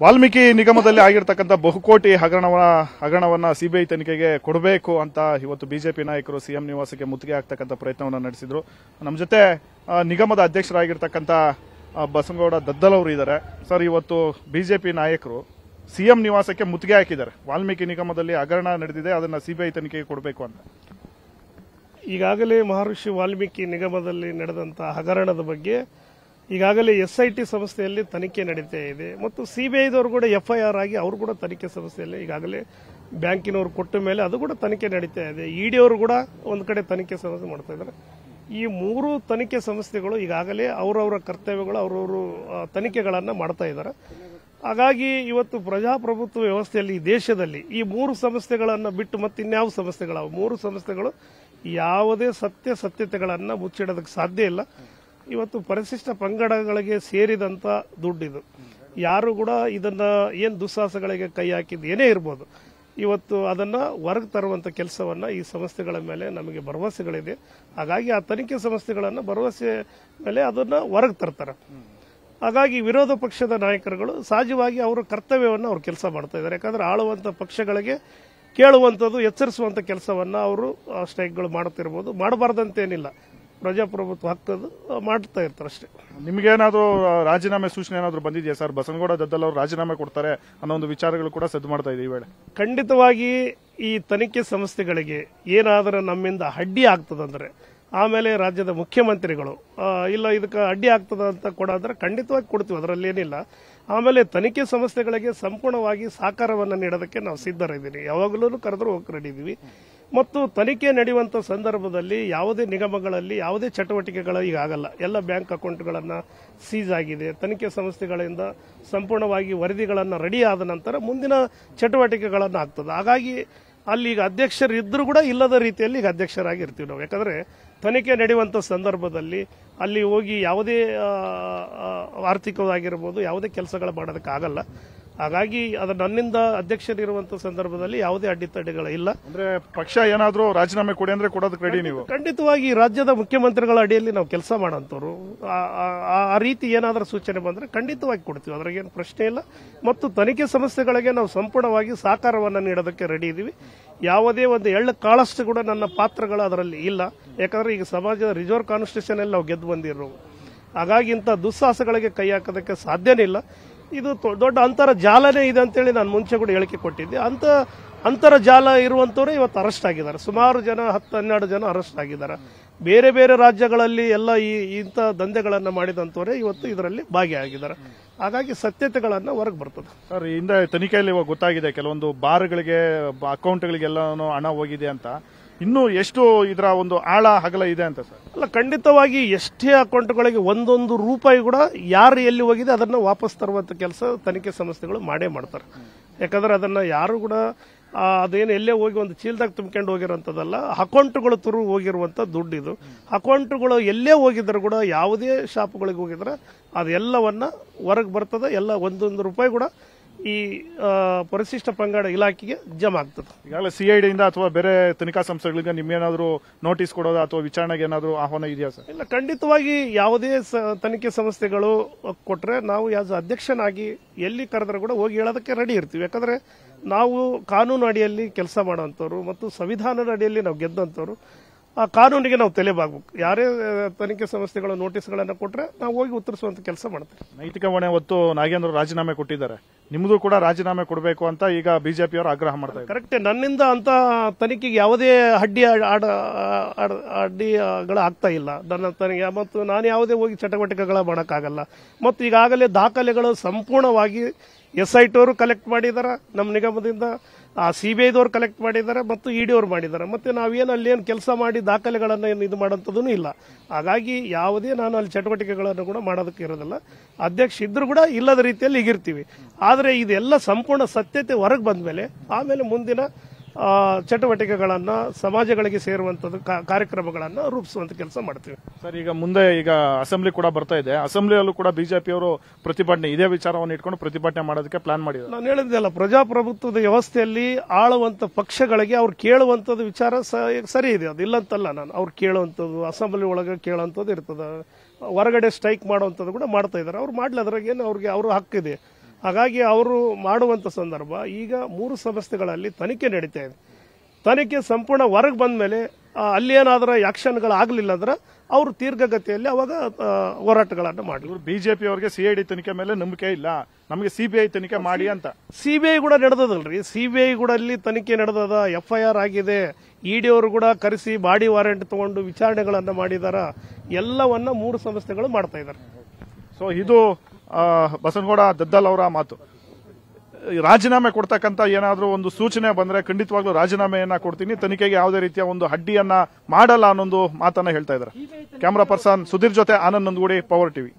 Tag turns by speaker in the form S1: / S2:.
S1: ವಾಲ್ಮೀಕಿ ನಿಗಮದಲ್ಲಿ ಆಗಿರ್ತಕ್ಕಂಥ ಬಹುಕೋಟಿ ಹಗರಣವ ಹಗರಣವನ್ನ ಸಿಬಿಐ ತನಿಖೆಗೆ ಕೊಡಬೇಕು ಅಂತ ಇವತ್ತು ಬಿಜೆಪಿ ನಾಯಕರು ಸಿಎಂ ನಿವಾಸಕ್ಕೆ ಮುತ್ತಿಗೆ ಹಾಕ್ತಕ್ಕಂಥ ಪ್ರಯತ್ನವನ್ನು ನಡೆಸಿದ್ರು ನಮ್ಮ ಜೊತೆ ನಿಗಮದ ಅಧ್ಯಕ್ಷರಾಗಿರ್ತಕ್ಕಂಥ ಬಸನಗೌಡ ದದ್ದಲವರು ಇದ್ದಾರೆ ಸರ್ ಇವತ್ತು ಬಿಜೆಪಿ ನಾಯಕರು ಸಿಎಂ ನಿವಾಸಕ್ಕೆ ಮುತ್ತಿಗೆ ಹಾಕಿದ್ದಾರೆ ವಾಲ್ಮೀಕಿ ನಿಗಮದಲ್ಲಿ ಹಗರಣ ನಡೆದಿದೆ ಅದನ್ನು ಸಿಬಿಐ
S2: ತನಿಖೆಗೆ ಕೊಡಬೇಕು ಅಂತ ಈಗಾಗಲೇ ಮಹರ್ಷಿ ವಾಲ್ಮೀಕಿ ನಿಗಮದಲ್ಲಿ ನಡೆದಂತಹ ಹಗರಣದ ಬಗ್ಗೆ ಈಗಾಗಲೇ ಎಸ್ ಐ ಟಿ ಸಂಸ್ಥೆಯಲ್ಲಿ ತನಿಖೆ ನಡೀತಾ ಇದೆ ಮತ್ತು ಸಿಬಿಐದವರು ಕೂಡ ಎಫ್ಐಆರ್ ಆಗಿ ಅವರು ಕೂಡ ತನಿಖೆ ಸಂಸ್ಥೆಯಲ್ಲಿ ಈಗಾಗಲೇ ಬ್ಯಾಂಕಿನವರು ಕೊಟ್ಟ ಮೇಲೆ ಅದು ಕೂಡ ತನಿಖೆ ನಡೀತಾ ಇದೆ ಇಡಿ ಅವರು ಕೂಡ ಒಂದು ಕಡೆ ತನಿಖೆ ಸಂಸ್ಥೆ ಮಾಡ್ತಾ ಇದ್ದಾರೆ ಈ ಮೂರು ತನಿಖೆ ಸಂಸ್ಥೆಗಳು ಈಗಾಗಲೇ ಅವರವರ ಕರ್ತವ್ಯಗಳು ಅವರವರು ತನಿಖೆಗಳನ್ನು ಮಾಡ್ತಾ ಇದ್ದಾರೆ ಹಾಗಾಗಿ ಇವತ್ತು ಪ್ರಜಾಪ್ರಭುತ್ವ ವ್ಯವಸ್ಥೆಯಲ್ಲಿ ಈ ದೇಶದಲ್ಲಿ ಈ ಮೂರು ಸಂಸ್ಥೆಗಳನ್ನು ಬಿಟ್ಟು ಮತ್ತೆ ಇನ್ಯಾವ ಸಂಸ್ಥೆಗಳು ಮೂರು ಸಂಸ್ಥೆಗಳು ಯಾವುದೇ ಸತ್ಯ ಸತ್ಯತೆಗಳನ್ನು ಮುಚ್ಚಿಡೋದಕ್ಕೆ ಸಾಧ್ಯ ಇಲ್ಲ ಇವತ್ತು ಪರಿಶಿಷ್ಟ ಪಂಗಡಗಳಿಗೆ ಸೇರಿದಂಥ ದುಡ್ಡಿದು ಯಾರು ಕೂಡ ಇದನ್ನ ಏನು ದುಸ್ಸಾಹಸಗಳಿಗೆ ಕೈ ಹಾಕಿದ್ದು ಏನೇ ಇರ್ಬೋದು ಇವತ್ತು ಅದನ್ನ ಹೊರಗ್ ತರುವಂತ ಕೆಲಸವನ್ನ ಈ ಸಂಸ್ಥೆಗಳ ಮೇಲೆ ನಮಗೆ ಭರವಸೆಗಳಿದೆ ಹಾಗಾಗಿ ಆ ತನಿಖೆ ಸಂಸ್ಥೆಗಳನ್ನ ಭರವಸೆ ಮೇಲೆ ಅದನ್ನ ಹೊರಗೆ ತರ್ತಾರೆ ಹಾಗಾಗಿ ವಿರೋಧ ಪಕ್ಷದ ನಾಯಕರುಗಳು ಸಹಜವಾಗಿ ಅವರ ಕರ್ತವ್ಯವನ್ನು ಅವರು ಕೆಲಸ ಮಾಡ್ತಾ ಇದ್ದಾರೆ ಯಾಕಂದ್ರೆ ಆಳುವಂತ ಪಕ್ಷಗಳಿಗೆ ಕೇಳುವಂಥದ್ದು ಎಚ್ಚರಿಸುವಂತ ಕೆಲಸವನ್ನ ಅವರು ಸ್ಟ್ರೈಕ್ಗಳು ಮಾಡುತ್ತಿರ್ಬೋದು ಮಾಡಬಾರ್ದಂತೇನಿಲ್ಲ ಪ್ರಜಾಪ್ರಭುತ್ವ ಹಾಕೋದು ಮಾಡ್ತಾ ಇರ್ತಾರೆ ಅಷ್ಟೇ
S1: ನಿಮಗೇನಾದರೂ ರಾಜೀನಾಮೆ ಸೂಚನೆ ಏನಾದರೂ ಬಂದಿದೆಯಾ ಸರ್ ಬಸನಗೌಡ ದದ್ದಲ್ ಅವರು ರಾಜೀನಾಮೆ
S2: ಕೊಡ್ತಾರೆ ಅನ್ನೋ ಒಂದು ವಿಚಾರಗಳು ಕೂಡ ಸದ್ದು ಮಾಡ್ತಾ ಇದೆ ಈ ವೇಳೆ ಖಂಡಿತವಾಗಿ ಈ ತನಿಖೆ ಸಂಸ್ಥೆಗಳಿಗೆ ಏನಾದರೂ ನಮ್ಮಿಂದ ಅಡ್ಡಿ ಆಗ್ತದಂದ್ರೆ ಆಮೇಲೆ ರಾಜ್ಯದ ಮುಖ್ಯಮಂತ್ರಿಗಳು ಇಲ್ಲ ಇದಕ್ಕೆ ಅಡ್ಡಿ ಆಗ್ತದ ಅಂತ ಕೂಡ ಖಂಡಿತವಾಗಿ ಕೊಡ್ತೀವಿ ಅದರಲ್ಲಿ ಏನಿಲ್ಲ ಆಮೇಲೆ ತನಿಖೆ ಸಂಸ್ಥೆಗಳಿಗೆ ಸಂಪೂರ್ಣವಾಗಿ ಸಹಕಾರವನ್ನು ನೀಡೋದಕ್ಕೆ ನಾವು ಸಿದ್ಧರಿದ್ದೀವಿ ಯಾವಾಗಲೂ ಕರೆದ್ರೂ ಹೋಗಿ ಇದ್ದೀವಿ ಮತ್ತು ತನಿಖೆ ನಡೆಯುವಂಥ ಸಂದರ್ಭದಲ್ಲಿ ಯಾವುದೇ ನಿಗಮಗಳಲ್ಲಿ ಯಾವುದೇ ಚಟುವಟಿಕೆಗಳು ಈಗ ಆಗಲ್ಲ ಎಲ್ಲ ಬ್ಯಾಂಕ್ ಅಕೌಂಟ್ಗಳನ್ನು ಸೀಸ್ ಆಗಿದೆ ತನಿಖೆ ಸಂಸ್ಥೆಗಳಿಂದ ಸಂಪೂರ್ಣವಾಗಿ ವರದಿಗಳನ್ನು ರೆಡಿ ಆದ ನಂತರ ಮುಂದಿನ ಚಟುವಟಿಕೆಗಳನ್ನು ಆಗ್ತದೆ ಹಾಗಾಗಿ ಅಲ್ಲಿ ಈಗ ಅಧ್ಯಕ್ಷರಿದ್ದರೂ ಕೂಡ ಇಲ್ಲದ ರೀತಿಯಲ್ಲಿ ಈಗ ಅಧ್ಯಕ್ಷರಾಗಿರ್ತೀವಿ ನಾವು ಯಾಕಂದರೆ ತನಿಖೆ ನಡೆಯುವಂಥ ಸಂದರ್ಭದಲ್ಲಿ ಅಲ್ಲಿ ಹೋಗಿ ಯಾವುದೇ ಆರ್ಥಿಕವಾಗಿರ್ಬೋದು ಯಾವುದೇ ಕೆಲಸಗಳು ಮಾಡೋದಕ್ಕಾಗಲ್ಲ ಹಾಗಾಗಿ ಅದು ನನ್ನಿಂದ ಅಧ್ಯಕ್ಷರಿರುವಂತಹ ಸಂದರ್ಭದಲ್ಲಿ ಯಾವುದೇ ಇಲ್ಲ ಅಂದ್ರೆ ಪಕ್ಷ ಏನಾದರೂ ರಾಜೀನಾಮೆ ಕೊಡಿ ಅಂದ್ರೆ ಕೊಡೋದಕ್ಕೆ ರೆಡಿ ನೀವು ಖಂಡಿತವಾಗಿ ರಾಜ್ಯದ ಮುಖ್ಯಮಂತ್ರಿಗಳ ಅಡಿಯಲ್ಲಿ ನಾವು ಕೆಲಸ ಮಾಡೋಂಥವ್ರು ಆ ರೀತಿ ಏನಾದರೂ ಸೂಚನೆ ಬಂದ್ರೆ ಖಂಡಿತವಾಗಿ ಕೊಡ್ತೀವಿ ಅದ್ರಾಗೇನು ಪ್ರಶ್ನೆ ಇಲ್ಲ ಮತ್ತು ತನಿಖೆ ಸಮಸ್ಯೆಗಳಿಗೆ ನಾವು ಸಂಪೂರ್ಣವಾಗಿ ಸಹಕಾರವನ್ನು ನೀಡೋದಕ್ಕೆ ರೆಡಿ ಇದ್ದೀವಿ ಯಾವುದೇ ಒಂದು ಎಳ್ಳು ಕಾಳಷ್ಟು ಕೂಡ ನನ್ನ ಪಾತ್ರಗಳು ಅದರಲ್ಲಿ ಇಲ್ಲ ಯಾಕಂದ್ರೆ ಈಗ ಸಮಾಜದ ರಿಸರ್ವ್ ಕಾನ್ಸ್ಟಿಟ್ಯೂಷನ್ ಅಲ್ಲಿ ನಾವು ಗೆದ್ದು ಬಂದಿರೋ ಹಾಗಾಗಿ ಇಂಥ ದುಸ್ಸಾಹಸಗಳಿಗೆ ಕೈ ಹಾಕೋದಕ್ಕೆ ಸಾಧ್ಯನೇ ಇಲ್ಲ ಇದು ದೊಡ್ಡ ಅಂತರ ಜಾಲನೇ ಇದೆ ಅಂತೇಳಿ ನಾನು ಮುಂಚೆ ಕೂಡ ಹೇಳಿಕೆ ಕೊಟ್ಟಿದ್ದೆ ಅಂತ ಜಾಲ ಇರುವಂಥವ್ರೆ ಇವತ್ತು ಅರೆಸ್ಟ್ ಆಗಿದ್ದಾರೆ ಸುಮಾರು ಜನ ಹತ್ತು ಹನ್ನೆರಡು ಜನ ಅರೆಸ್ಟ್ ಆಗಿದ್ದಾರೆ ಬೇರೆ ಬೇರೆ ರಾಜ್ಯಗಳಲ್ಲಿ ಎಲ್ಲ ಈ ಇಂಥ ದಂಧೆಗಳನ್ನು ಮಾಡಿದಂಥವರೇ ಇವತ್ತು ಇದರಲ್ಲಿ ಭಾಗಿಯಾಗಿದ್ದಾರೆ ಹಾಗಾಗಿ ಸತ್ಯತೆಗಳನ್ನು ಹೊರಗೆ ಬರ್ತದೆ
S1: ಸರ್ ಹಿಂದೆ ತನಿಖೆಯಲ್ಲಿ ಇವಾಗ ಗೊತ್ತಾಗಿದೆ ಕೆಲವೊಂದು ಬಾರ್ಗಳಿಗೆ ಅಕೌಂಟ್ಗಳಿಗೆಲ್ಲನೂ ಹಣ ಹೋಗಿದೆ
S2: ಅಂತ ಇನ್ನೂ ಎಷ್ಟು ಇದರ ಒಂದು ಆಳ ಹಗಲ ಇದೆ ಅಂತ ಸರ್ ಅಲ್ಲ ಖಂಡಿತವಾಗಿ ಎಷ್ಟೇ ಅಕೌಂಟ್ಗಳಿಗೆ ಒಂದೊಂದು ರೂಪಾಯಿ ಕೂಡ ಯಾರು ಎಲ್ಲಿ ಹೋಗಿದೆ ಅದನ್ನು ವಾಪಸ್ ತರುವಂಥ ಕೆಲಸ ತನಿಖೆ ಸಂಸ್ಥೆಗಳು ಮಾಡೇ ಮಾಡ್ತಾರೆ ಯಾಕಂದ್ರೆ ಅದನ್ನು ಯಾರು ಕೂಡ ಅದೇನು ಎಲ್ಲೇ ಹೋಗಿ ಒಂದು ಚೀಲ್ದಾಗ ತುಂಬ್ಕೊಂಡು ಹೋಗಿರೋಂಥದ್ದಲ್ಲ ಅಕೌಂಟ್ಗಳು ತುರು ಹೋಗಿರುವಂಥ ಇದು ಅಕೌಂಟ್ಗಳು ಎಲ್ಲೇ ಹೋಗಿದ್ರು ಕೂಡ ಯಾವುದೇ ಶಾಪ್ಗಳಿಗೆ ಹೋಗಿದ್ರೆ ಅದೆಲ್ಲವನ್ನು ಹೊರಗೆ ಬರ್ತದೆ ಎಲ್ಲ ಒಂದೊಂದು ರೂಪಾಯಿ ಕೂಡ ಈ ಪರಿಶಿಷ್ಟ ಪಂಗಡ ಇಲಾಖೆಗೆ ಜಮಾ ಆಗ್ತದೆ ಈಗಾಗಲೇ ಡಿಯಿಂದ ಅಥವಾ ಬೇರೆ
S1: ತನಿಖಾ ಸಂಸ್ಥೆಗಳಿಗೆ ಏನಾದರೂ ನೋಟಿಸ್ ಕೊಡೋದು ಅಥವಾ ವಿಚಾರಣೆಗೆ ಏನಾದರೂ ಆಹ್ವಾನ ಇದೆಯಾ ಸರ್
S2: ಇಲ್ಲ ಖಂಡಿತವಾಗಿ ಯಾವುದೇ ತನಿಖೆ ಸಂಸ್ಥೆಗಳು ಕೊಟ್ಟರೆ ನಾವು ಯಾಸ್ ಅಧ್ಯಕ್ಷನಾಗಿ ಎಲ್ಲಿ ಕರೆದ್ರೆ ಕೂಡ ಹೋಗಿ ಹೇಳೋದಕ್ಕೆ ರೆಡಿ ಇರ್ತೀವಿ ಯಾಕಂದರೆ ನಾವು ಕಾನೂನು ಅಡಿಯಲ್ಲಿ ಕೆಲಸ ಮಾಡೋವಂಥವ್ರು ಮತ್ತು ಸಂವಿಧಾನದ ಅಡಿಯಲ್ಲಿ ನಾವು ಗೆದ್ದಂಥವ್ರು ಆ ಕಾನೂನಿಗೆ ನಾವು ತಲೆ ಬಾಗ್ಬೇಕು ಯಾರೇ ತನಿಖೆ ಸಂಸ್ಥೆಗಳ ನೋಟಿಸ್ಗಳನ್ನು ಕೊಟ್ಟರೆ ನಾವು ಹೋಗಿ ಉತ್ತರಿಸುವಂತ ಕೆಲಸ ಮಾಡ್ತೀವಿ
S1: ನೈತಿಕ ಹೊಣೆ ಹೊತ್ತು ನಾಗೇಂದ್ರ ರಾಜೀನಾಮೆ ಕೊಟ್ಟಿದ್ದಾರೆ ನಿಮ್ಮದು ಕೂಡ ರಾಜೀನಾಮೆ ಕೊಡಬೇಕು ಅಂತ ಈಗ ಬಿಜೆಪಿಯವರು ಆಗ್ರಹ ಮಾಡ್ತಾರೆ
S2: ಕರೆಕ್ಟ್ ನನ್ನಿಂದ ಅಂತ ತನಿಖೆಗೆ ಯಾವುದೇ ಅಡ್ಡಿ ಅಡ್ಡಿಗಳು ಆಗ್ತಾ ಇಲ್ಲ ನನ್ನ ತನಿಖೆ ಮತ್ತು ನಾನು ಯಾವುದೇ ಹೋಗಿ ಚಟುವಟಿಕೆಗಳ ಮಾಡೋಕ್ಕಾಗಲ್ಲ ಮತ್ತು ಈಗಾಗಲೇ ದಾಖಲೆಗಳು ಸಂಪೂರ್ಣವಾಗಿ ಎಸ್ ಐ ಅವರು ಕಲೆಕ್ಟ್ ಮಾಡಿದ್ದಾರೆ ನಮ್ಮ ನಿಗಮದಿಂದ ಆ ಸಿ ಬಿ ಕಲೆಕ್ಟ್ ಮಾಡಿದ್ದಾರೆ ಮತ್ತು ಇ e ಅವರು ಮಾಡಿದ್ದಾರೆ ಮತ್ತು ನಾವೇನು ಅಲ್ಲೇನು ಕೆಲಸ ಮಾಡಿ ದಾಖಲೆಗಳನ್ನು ಏನು ಇದು ಮಾಡೋಂಥದ್ದೂ ಇಲ್ಲ ಹಾಗಾಗಿ ಯಾವುದೇ ನಾನು ಅಲ್ಲಿ ಚಟುವಟಿಕೆಗಳನ್ನು ಕೂಡ ಮಾಡೋದಕ್ಕೆ ಇರೋದಿಲ್ಲ ಅಧ್ಯಕ್ಷ ಇದ್ರೂ ಕೂಡ ಇಲ್ಲದ ರೀತಿಯಲ್ಲಿ ಈಗಿರ್ತೀವಿ ಆದರೆ ಇದೆಲ್ಲ ಸಂಪೂರ್ಣ ಸತ್ಯತೆ ಹೊರಗೆ ಬಂದ ಮೇಲೆ ಆಮೇಲೆ ಮುಂದಿನ ಚಟುವಟಿಕೆಗಳನ್ನು ಸಮಾಜಗಳಿಗೆ ಸೇರುವಂತದ್ದು ಕಾರ್ಯಕ್ರಮಗಳನ್ನು ರೂಪಿಸುವಂತ ಕೆಲಸ ಮಾಡ್ತೀವಿ
S1: ಸರ್ ಈಗ ಮುಂದೆ ಈಗ ಅಸೆಂಬ್ಲಿ ಕೂಡ ಬರ್ತಾ ಇದೆ ಅಸೆಂಬ್ಲಿಯಲ್ಲೂ ಕೂಡ ಬಿಜೆಪಿಯವರು ಪ್ರತಿಭಟನೆ ಇದೇ ವಿಚಾರವನ್ನು ಇಟ್ಕೊಂಡು ಪ್ರತಿಭಟನೆ ಮಾಡೋದಕ್ಕೆ ಪ್ಲಾನ್ ಮಾಡಿದ್ದಾರೆ
S2: ನಾನು ಅಲ್ಲ ಪ್ರಜಾಪ್ರಭುತ್ವದ ವ್ಯವಸ್ಥೆಯಲ್ಲಿ ಆಳುವಂತ ಪಕ್ಷಗಳಿಗೆ ಅವ್ರು ಕೇಳುವಂಥದ್ದು ವಿಚಾರ ಸರಿ ಇದೆ ಅದು ಇಲ್ಲಂತಲ್ಲ ನಾನು ಅವ್ರು ಕೇಳುವಂಥದ್ದು ಅಸೆಂಬ್ಲಿ ಒಳಗೆ ಕೇಳುವಂಥದ್ದು ಇರ್ತದೆ ಹೊರಗಡೆ ಸ್ಟ್ರೈಕ್ ಮಾಡುವಂಥದ್ದು ಕೂಡ ಮಾಡ್ತಾ ಇದ್ದಾರೆ ಅವ್ರು ಮಾಡಲಿ ಅದ್ರಾಗೇನು ಅವ್ರಿಗೆ ಅವ್ರ ಹಕ್ಕಿದೆ ಹಾಗಾಗಿ ಅವರು ಮಾಡುವಂಥ ಸಂದರ್ಭ ಈಗ ಮೂರು ಸಂಸ್ಥೆಗಳಲ್ಲಿ ತನಿಖೆ ನಡೀತಾ ಇದೆ ತನಿಖೆ ಸಂಪೂರ್ಣ ಹೊರಗೆ ಬಂದ ಮೇಲೆ ಅಲ್ಲಿ ಅಲ್ಲೇನಾದರೂ ಆಕ್ಷನ್ಗಳಾಗಲಿಲ್ಲ ಅಂದ್ರೆ ಅವರು ದೀರ್ಘಗತಿಯಲ್ಲಿ ಅವಾಗ ಹೋರಾಟಗಳನ್ನು ಮಾಡಿದ್ರು ಬಿಜೆಪಿ ಅವರಿಗೆ ಸಿಐಡಿ ತನಿಖೆ ಮೇಲೆ ನಂಬಿಕೆ ಇಲ್ಲ ನಮಗೆ ಸಿಬಿಐ ತನಿಖೆ ಮಾಡಿ ಅಂತ ಸಿಬಿಐ ಕೂಡ ನಡೆದದಲ್ರಿ ಸಿಬಿಐ ಕೂಡ ಅಲ್ಲಿ ತನಿಖೆ ನಡೆದದ ಎಫ್ಐಆರ್ ಆಗಿದೆ ಇಡಿ e ಅವರು ಕೂಡ ಕರೆಸಿ ಬಾಡಿ ವಾರೆಂಟ್ ತಗೊಂಡು ವಿಚಾರಣೆಗಳನ್ನು ಮಾಡಿದಾರ ಎಲ್ಲವನ್ನ ಮೂರು ಸಂಸ್ಥೆಗಳು ಮಾಡ್ತಾ ಇದ್ದಾರೆ ಸೊ ಇದು ಬಸನಗೌಡ ದದ್ದಲ್ ಅವರ ಮಾತು
S1: ರಾಜೀನಾಮೆ ಕೊಡ್ತಕ್ಕಂಥ ಏನಾದರೂ ಒಂದು ಸೂಚನೆ ಬಂದರೆ ಖಂಡಿತವಾಗ್ಲೂ ರಾಜೀನಾಮೆಯನ್ನ ಕೊಡ್ತೀನಿ ತನಿಖೆಗೆ ಯಾವುದೇ ರೀತಿಯ ಒಂದು ಅಡ್ಡಿಯನ್ನ ಮಾಡಲ್ಲ ಅನ್ನೊಂದು ಮಾತನ್ನ ಹೇಳ್ತಾ ಇದ್ದಾರೆ ಕ್ಯಾಮರಾ ಪರ್ಸನ್ ಸುಧೀರ್ ಜೊತೆ ಆನಂದ್ ನಂದಗುಡಿ ಪವರ್ ಟಿವಿ